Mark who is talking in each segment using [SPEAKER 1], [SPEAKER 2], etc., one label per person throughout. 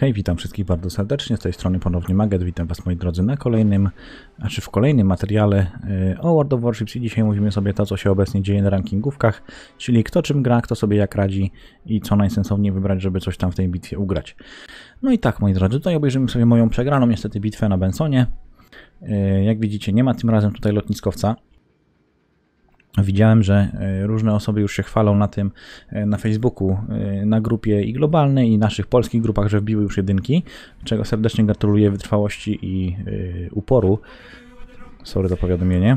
[SPEAKER 1] Hej, witam wszystkich bardzo serdecznie, z tej strony ponownie Maget, witam Was moi drodzy na kolejnym, a czy w kolejnym materiale e, o World of Warships i dzisiaj mówimy sobie to, co się obecnie dzieje na rankingówkach, czyli kto czym gra, kto sobie jak radzi i co najsensowniej wybrać, żeby coś tam w tej bitwie ugrać. No i tak moi drodzy, tutaj obejrzymy sobie moją przegraną niestety bitwę na Bensonie. E, jak widzicie nie ma tym razem tutaj lotniskowca, Widziałem, że e, różne osoby już się chwalą na tym e, na Facebooku, e, na grupie i globalnej, i naszych polskich grupach, że wbiły już jedynki, czego serdecznie gratuluję wytrwałości i uporu. Sorry za powiadomienie.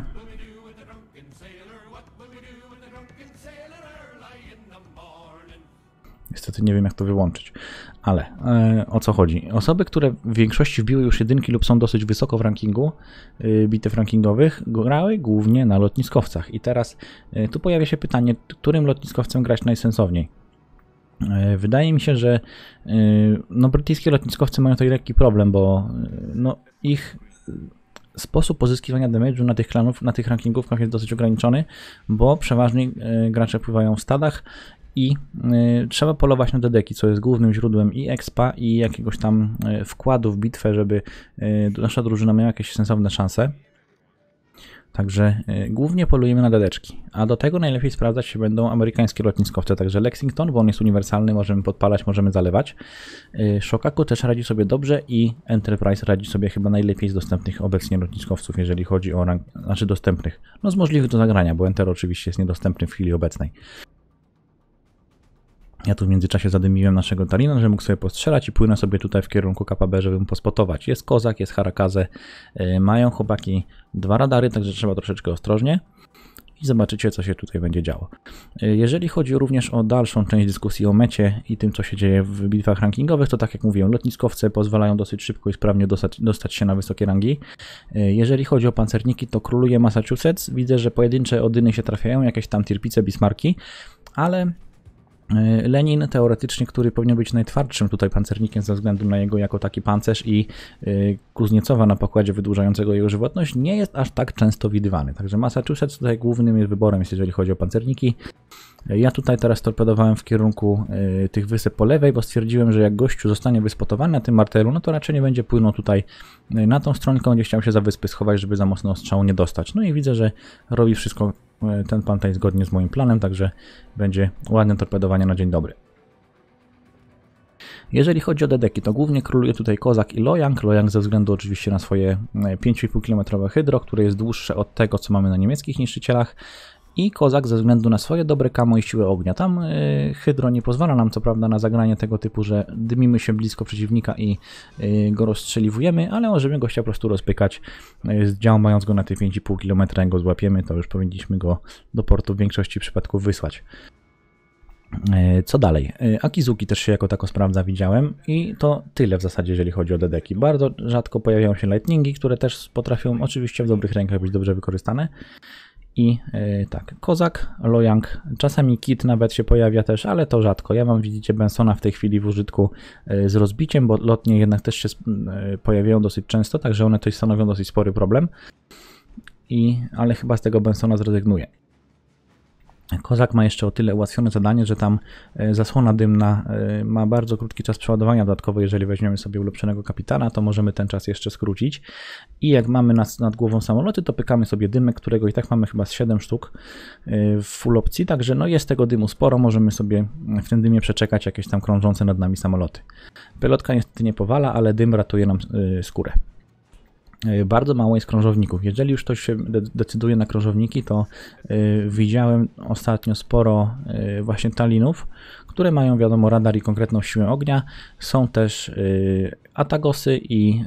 [SPEAKER 1] niestety nie wiem, jak to wyłączyć. Ale e, o co chodzi? Osoby, które w większości wbiły już jedynki lub są dosyć wysoko w rankingu e, bitew rankingowych, grały głównie na lotniskowcach. I teraz e, tu pojawia się pytanie, którym lotniskowcem grać najsensowniej? E, wydaje mi się, że e, no, brytyjskie lotniskowcy mają tutaj lekki problem, bo no, ich sposób pozyskiwania damage'u na tych klanów, na tych rankingówkach jest dosyć ograniczony, bo przeważnie gracze pływają w stadach i y, trzeba polować na dedeki, co jest głównym źródłem i expa i jakiegoś tam y, wkładu w bitwę, żeby y, nasza drużyna miała jakieś sensowne szanse. Także głównie polujemy na dedeczki, a do tego najlepiej sprawdzać się będą amerykańskie lotniskowce, także Lexington, bo on jest uniwersalny, możemy podpalać, możemy zalewać. Shokaku też radzi sobie dobrze i Enterprise radzi sobie chyba najlepiej z dostępnych obecnie lotniskowców, jeżeli chodzi o rank, znaczy dostępnych, no z możliwych do zagrania, bo Enter oczywiście jest niedostępny w chwili obecnej. Ja tu w międzyczasie zadymiłem naszego Talina, że mógł sobie postrzelać i płynę sobie tutaj w kierunku KPB, żeby mu pospotować. Jest Kozak, jest Harakaze, y, mają chłopaki dwa radary, także trzeba troszeczkę ostrożnie i zobaczycie, co się tutaj będzie działo. Y, jeżeli chodzi również o dalszą część dyskusji o mecie i tym, co się dzieje w bitwach rankingowych, to tak jak mówiłem, lotniskowce pozwalają dosyć szybko i sprawnie dostać, dostać się na wysokie rangi. Y, jeżeli chodzi o pancerniki, to króluje Massachusetts. Widzę, że pojedyncze odyny się trafiają, jakieś tam tirpice, bismarki, ale E, Lenin teoretycznie, który powinien być najtwardszym tutaj pancernikiem ze względu na jego jako taki pancerz i e, Kuzniecowa na pokładzie wydłużającego jego żywotność nie jest aż tak często widywany. Także Massachusetts tutaj głównym jest wyborem, jeżeli chodzi o pancerniki. E, ja tutaj teraz torpedowałem w kierunku tych wysep po lewej, bo stwierdziłem, że jak gościu zostanie wyspotowany na tym martelu, no to raczej nie będzie płynął tutaj na tą stronkę, gdzie chciał się za wyspy schować, żeby za mocno ostrzału nie dostać. No i widzę, że robi wszystko E, ten pan tutaj zgodnie z moim planem, także będzie ładne torpedowanie na dzień dobry. Jeżeli chodzi o dedeki, to głównie króluje tutaj Kozak i Lojang. Lojang ze względu oczywiście na swoje 5,5 e, km hydro, które jest dłuższe od tego, co mamy na niemieckich niszczycielach i Kozak ze względu na swoje dobre kamo i siłę ognia. Tam y, Hydro nie pozwala nam co prawda na zagranie tego typu, że dymimy się blisko przeciwnika i y, go rozstrzeliwujemy, ale możemy gościa po prostu rozpykać y, z mając go na te 5,5 km, jak go złapiemy, to już powinniśmy go do portu w większości przypadków wysłać. Co dalej? Akizuki też się jako tako sprawdza, widziałem i to tyle w zasadzie, jeżeli chodzi o dedeki. Bardzo rzadko pojawiają się lightningi, które też potrafią oczywiście w dobrych rękach być dobrze wykorzystane, i yy, tak, Kozak, loyang czasami Kit nawet się pojawia też, ale to rzadko. Ja mam widzicie Bensona w tej chwili w użytku yy, z rozbiciem, bo lotnie jednak też się yy, pojawiają dosyć często, także one też stanowią dosyć spory problem. I, ale chyba z tego Bensona zrezygnuję. Kozak ma jeszcze o tyle ułatwione zadanie, że tam e, zasłona dymna e, ma bardzo krótki czas przeładowania dodatkowo. Jeżeli weźmiemy sobie ulepszonego kapitana, to możemy ten czas jeszcze skrócić. I jak mamy nad, nad głową samoloty, to pykamy sobie dymek, którego i tak mamy chyba z 7 sztuk e, w full opcji. Także no jest tego dymu sporo, możemy sobie w tym dymie przeczekać jakieś tam krążące nad nami samoloty. Pelotka niestety nie powala, ale dym ratuje nam skórę. Y, bardzo mało jest krążowników. Jeżeli już ktoś się decyduje na krążowniki, to y, widziałem ostatnio sporo y, właśnie talinów, które mają wiadomo radar i konkretną siłę ognia. Są też Atagosy i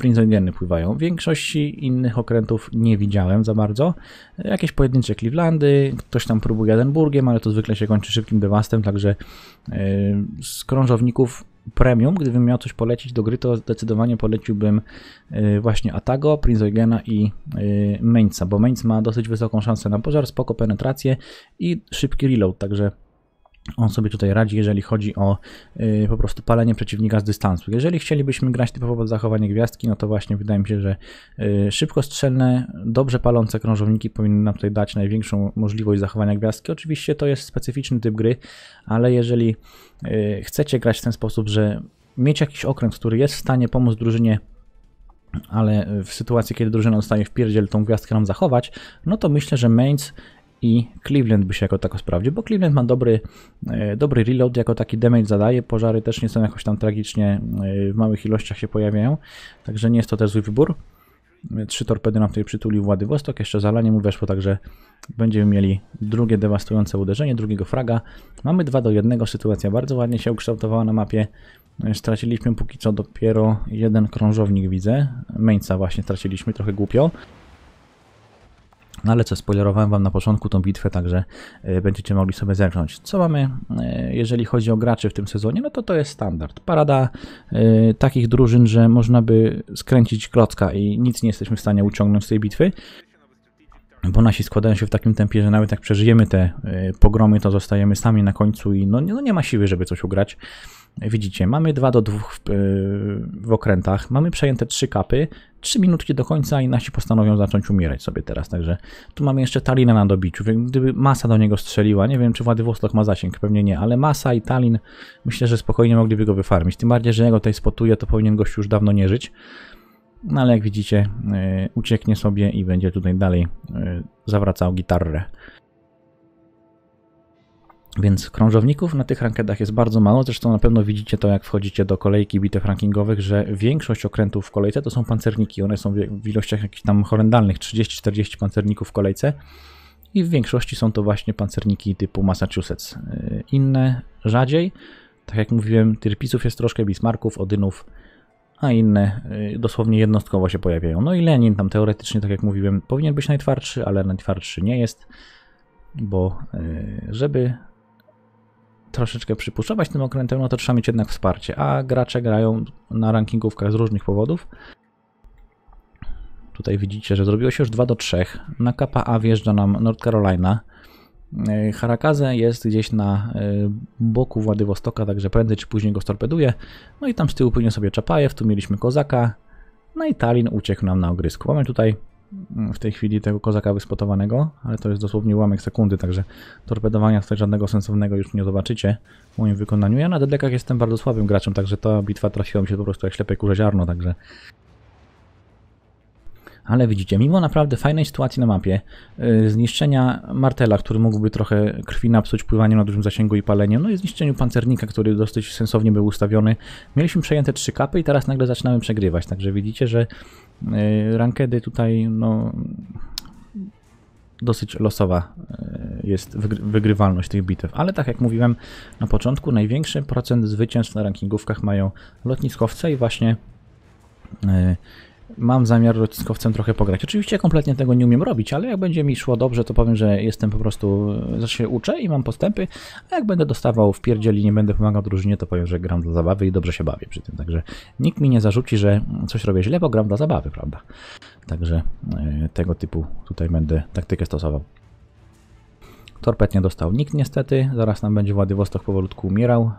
[SPEAKER 1] Prinzengeny pływają. W Większości innych okrętów nie widziałem za bardzo. Jakieś pojedyncze Clevelandy, ktoś tam próbuje Edynburgiem, ale to zwykle się kończy szybkim dewastem, także z krążowników premium, gdybym miał coś polecić do gry, to zdecydowanie poleciłbym y, właśnie Atago, Prince Eugena i y, Mainza, bo Mainz ma dosyć wysoką szansę na pożar, spoko penetrację i szybki reload, także on sobie tutaj radzi, jeżeli chodzi o yy, po prostu palenie przeciwnika z dystansu. Jeżeli chcielibyśmy grać typowo zachowanie gwiazdki, no to właśnie wydaje mi się, że yy, szybkostrzelne, dobrze palące krążowniki powinny nam tutaj dać największą możliwość zachowania gwiazdki. Oczywiście to jest specyficzny typ gry, ale jeżeli yy, chcecie grać w ten sposób, że mieć jakiś okręt, który jest w stanie pomóc drużynie ale w sytuacji, kiedy drużyna dostanie w pierdziel tą gwiazdkę nam zachować, no to myślę, że mains i Cleveland by się jako tako sprawdził, bo Cleveland ma dobry, e, dobry reload, jako taki damage zadaje, pożary też nie są jakoś tam tragicznie e, w małych ilościach się pojawiają, także nie jest to też zły wybór. Trzy torpedy nam tutaj przytulił Władywostok, jeszcze zalanie mu weszło, także będziemy mieli drugie dewastujące uderzenie, drugiego fraga. Mamy 2 do 1, sytuacja bardzo ładnie się ukształtowała na mapie. E, straciliśmy póki co dopiero jeden krążownik, widzę. Meńca właśnie straciliśmy, trochę głupio. No ale co, spoilerowałem wam na początku tą bitwę, także y, będziecie mogli sobie zerknąć. Co mamy, y, jeżeli chodzi o graczy w tym sezonie? No to to jest standard. Parada y, takich drużyn, że można by skręcić klocka i nic nie jesteśmy w stanie uciągnąć z tej bitwy bo nasi składają się w takim tempie, że nawet jak przeżyjemy te pogromy, to zostajemy sami na końcu i no, no nie ma siły, żeby coś ugrać. Widzicie, mamy 2 do 2 w, w, okrętach, mamy przejęte 3 kapy, 3 minutki do końca i nasi postanowią zacząć umierać sobie teraz. Także tu mamy jeszcze Talina na dobiciu. Gdyby Masa do niego strzeliła, nie wiem czy Władywostok ma zasięg, pewnie nie, ale Masa i Talin myślę, że spokojnie mogliby go wyfarmić. Tym bardziej, że jego tutaj spotuje, to powinien gość już dawno nie żyć. No ale jak widzicie, e, ucieknie sobie i będzie tutaj dalej e, zawracał gitarę. Więc krążowników na tych rankedach jest bardzo mało, zresztą na pewno widzicie to jak wchodzicie do kolejki bitew rankingowych, że większość okrętów w kolejce to są pancerniki, one są w ilościach jakichś tam horrendalnych, 30-40 pancerników w kolejce i w większości są to właśnie pancerniki typu Massachusetts. Yy, inne rzadziej, tak jak mówiłem, tyrpisów jest troszkę, bismarków, odynów, a inne yy, dosłownie jednostkowo się pojawiają. No i Lenin tam teoretycznie, tak jak mówiłem, powinien być najtwardszy, ale najtwardszy nie jest, bo yy, żeby troszeczkę przypuszczać tym okrętem, no to trzeba mieć jednak wsparcie, a gracze grają na rankingówkach z różnych powodów. Tutaj widzicie, że zrobiło się już 2 do 3. Na kapa A wjeżdża nam North Carolina. E, Harakaze jest gdzieś na e, boku Władywostoka, także prędzej czy później go storpeduje. No i tam z tyłu płynie sobie Czapajew, tu mieliśmy Kozaka. No i Talin uciekł nam na ogrysku. Mamy tutaj w tej chwili tego kozaka wyspotowanego, ale to jest dosłownie ułamek sekundy, także torpedowania tutaj żadnego sensownego już nie zobaczycie w moim wykonaniu. Ja na dedekach jestem bardzo słabym graczem, także ta bitwa trafiła mi się po prostu jak ślepe kurze ziarno, także ale widzicie, mimo naprawdę fajnej sytuacji na mapie, y, zniszczenia martela, który mógłby trochę krwi napsuć pływaniem na dużym zasięgu i paleniem, no i zniszczeniu pancernika, który dosyć sensownie był ustawiony, mieliśmy przejęte trzy kapy i teraz nagle zaczynamy przegrywać, także widzicie, że y, rankedy tutaj, no dosyć losowa y, jest wygrywalność tych bitew. Ale tak jak mówiłem na początku, największy procent zwycięstw na rankingówkach mają lotniskowce i właśnie mam zamiar lotniskowcem trochę pograć. Oczywiście kompletnie tego nie umiem robić, ale jak będzie mi szło dobrze, to powiem, że jestem po prostu, że się uczę i mam postępy, a jak będę dostawał w pierdzieli, nie będę pomagał drużynie, to powiem, że gram dla zabawy i dobrze się bawię przy tym. Także nikt mi nie zarzuci, że coś robię źle, bo gram dla zabawy, prawda? Także e, tego typu tutaj będę taktykę stosował. Torpet nie dostał nikt niestety, zaraz nam będzie Władywostok powolutku umierał,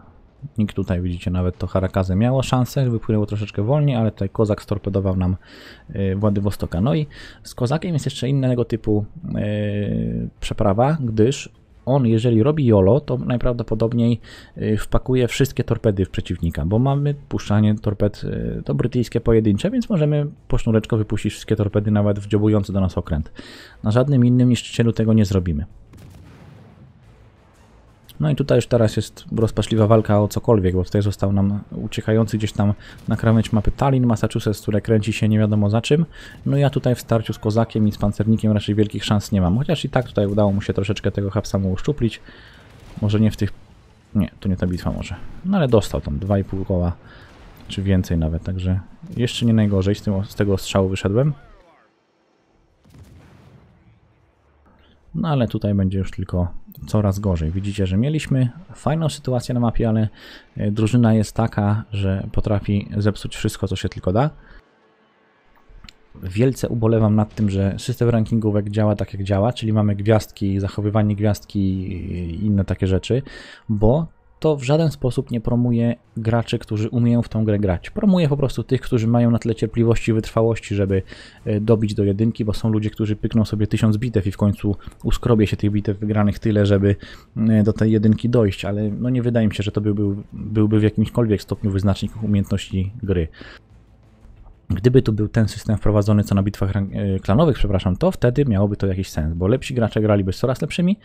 [SPEAKER 1] Nikt tutaj, widzicie, nawet to harakaze miało szansę, wypłynęło troszeczkę wolniej, ale tutaj Kozak storpedował nam e, Władywostoka. No i z Kozakiem jest jeszcze innego typu yy, przeprawa, gdyż on, jeżeli robi jolo, to najprawdopodobniej e, wpakuje wszystkie torpedy w przeciwnika, bo mamy puszczanie torped to brytyjskie pojedyncze, więc możemy po sznureczko wypuścić wszystkie torpedy nawet w dziobujący do nas okręt. Na żadnym innym niszczycielu tego nie zrobimy. No i tutaj już teraz jest rozpaczliwa walka o cokolwiek, bo tutaj został nam uciekający gdzieś tam na krawędź mapy Tallinn, Massachusetts, które kręci się nie wiadomo za czym. No ja tutaj w starciu z kozakiem i z pancernikiem raczej wielkich szans nie mam, chociaż i tak tutaj udało mu się troszeczkę tego hapsa mu uszczuplić. Może nie w tych... Nie, to nie ta bitwa może. No ale dostał tam 2,5 koła, czy więcej nawet, także jeszcze nie najgorzej z, tym, z tego strzału wyszedłem. No ale tutaj będzie już tylko coraz gorzej. Widzicie, że mieliśmy fajną sytuację na mapie, ale e, drużyna jest taka, że potrafi zepsuć wszystko, co się tylko da. Wielce ubolewam nad tym, że system rankingówek działa tak jak działa, czyli mamy gwiazdki, zachowywanie gwiazdki i inne takie rzeczy, bo to w żaden sposób nie promuje graczy, którzy umieją w tą grę grać. Promuje po prostu tych, którzy mają na tyle cierpliwości i wytrwałości, żeby e, dobić do jedynki, bo są ludzie, którzy pykną sobie tysiąc bitew i w końcu uskrobie się tych bitew wygranych tyle, żeby e, do tej jedynki dojść, ale no nie wydaje mi się, że to byłby w jakimkolwiek stopniu wyznacznik umiejętności gry. Gdyby tu był ten system wprowadzony co na bitwach e, klanowych, przepraszam, to wtedy miałoby to jakiś sens, bo lepsi gracze graliby z coraz lepszymi,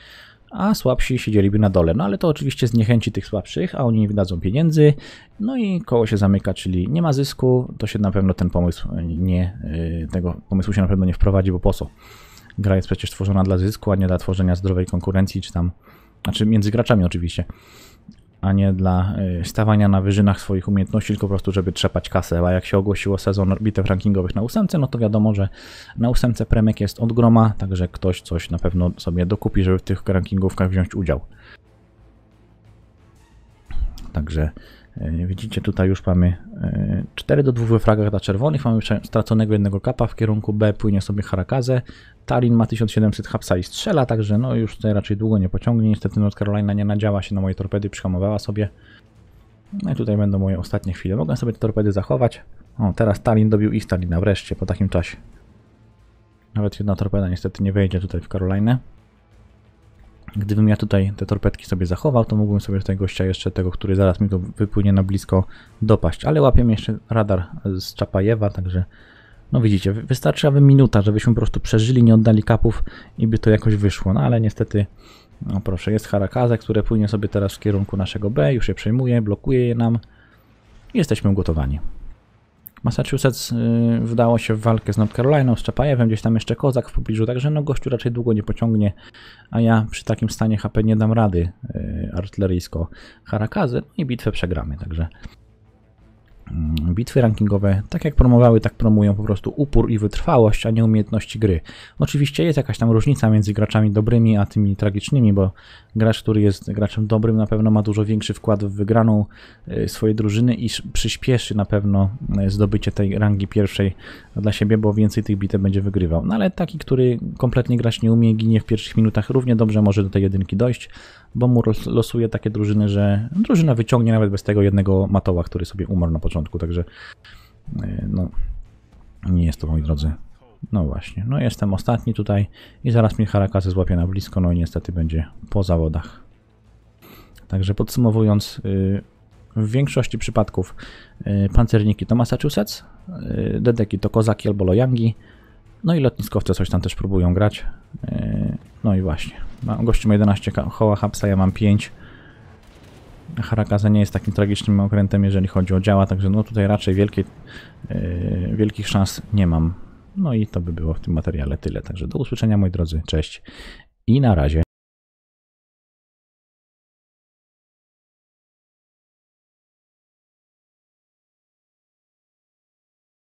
[SPEAKER 1] a słabsi siedzieliby na dole. No ale to oczywiście zniechęci tych słabszych, a oni nie wydadzą pieniędzy, no i koło się zamyka, czyli nie ma zysku, to się na pewno ten pomysł e, nie, e, tego pomysłu się na pewno nie wprowadzi, bo po co? Gra jest przecież tworzona dla zysku, a nie dla tworzenia zdrowej konkurencji, czy tam, znaczy między graczami oczywiście a nie dla e, stawania na wyżynach swoich umiejętności, tylko po prostu, żeby trzepać kasę. A jak się ogłosiło sezon bitew rankingowych na ósemce, no to wiadomo, że na ósemce premek jest od groma, także ktoś coś na pewno sobie dokupi, żeby w tych rankingówkach wziąć udział. Także E, widzicie, tutaj już mamy 4 e, do 2 we fragach dla czerwonych, mamy straconego jednego kapa w kierunku B, płynie sobie Harakaze. Talin ma 1700 hapsa i strzela, także no już tutaj raczej długo nie pociągnie. Niestety North Carolina nie nadziała się na moje torpedy, przyhamowała sobie. No i tutaj będą moje ostatnie chwile. Mogę sobie te torpedy zachować. O, teraz Talin dobił i Stalina wreszcie, po takim czasie. Nawet jedna torpeda niestety nie wejdzie tutaj w Karolinę. Gdybym ja tutaj te torpedki sobie zachował, to mógłbym sobie tego gościa jeszcze, tego, który zaraz mi go wypłynie na blisko, dopaść. Ale łapiemy jeszcze radar z Czapajewa, także no widzicie, wystarczyłaby minuta, żebyśmy po prostu przeżyli, nie oddali kapów i by to jakoś wyszło. No ale niestety, no proszę, jest Harakaze, które płynie sobie teraz w kierunku naszego B, już je przejmuje, blokuje je nam. Jesteśmy ugotowani. Massachusetts y, wydało się w walkę z North Carolina, z Czapajewem, gdzieś tam jeszcze Kozak w pobliżu, także no gościu raczej długo nie pociągnie, a ja przy takim stanie HP nie dam rady y, artyleryjsko Harakazy no i bitwę przegramy, także Mm, bitwy rankingowe, tak jak promowały, tak promują po prostu upór i wytrwałość, a nie umiejętności gry. Oczywiście jest jakaś tam różnica między graczami dobrymi a tymi tragicznymi, bo gracz, który jest graczem dobrym, na pewno ma dużo większy wkład w wygraną e, swojej drużyny i przyspieszy na pewno e, zdobycie tej rangi pierwszej dla siebie, bo więcej tych bitew będzie wygrywał. No ale taki, który kompletnie grać nie umie, ginie w pierwszych minutach, równie dobrze może do tej jedynki dojść, bo mu losuje takie drużyny, że drużyna wyciągnie nawet bez tego jednego matoła, który sobie umarł na początku początku, także e, no, nie jest to, moi drodzy. No właśnie, no jestem ostatni tutaj i zaraz mnie Harakasy złapie na blisko, no i niestety będzie po zawodach. Także podsumowując, y, w większości przypadków y, pancerniki to Massachusetts, y, dedeki to kozaki albo lojangi, no i lotniskowce coś tam też próbują grać. No i właśnie. Gościu ma 11 koła hapsa, ja mam 5. Harakaza nie jest takim tragicznym okrętem, jeżeli chodzi o działa, także no tutaj raczej wielkie, yy, e, wielkich szans nie mam. No i to by było w tym materiale tyle. Także do usłyszenia moi drodzy, cześć i na razie.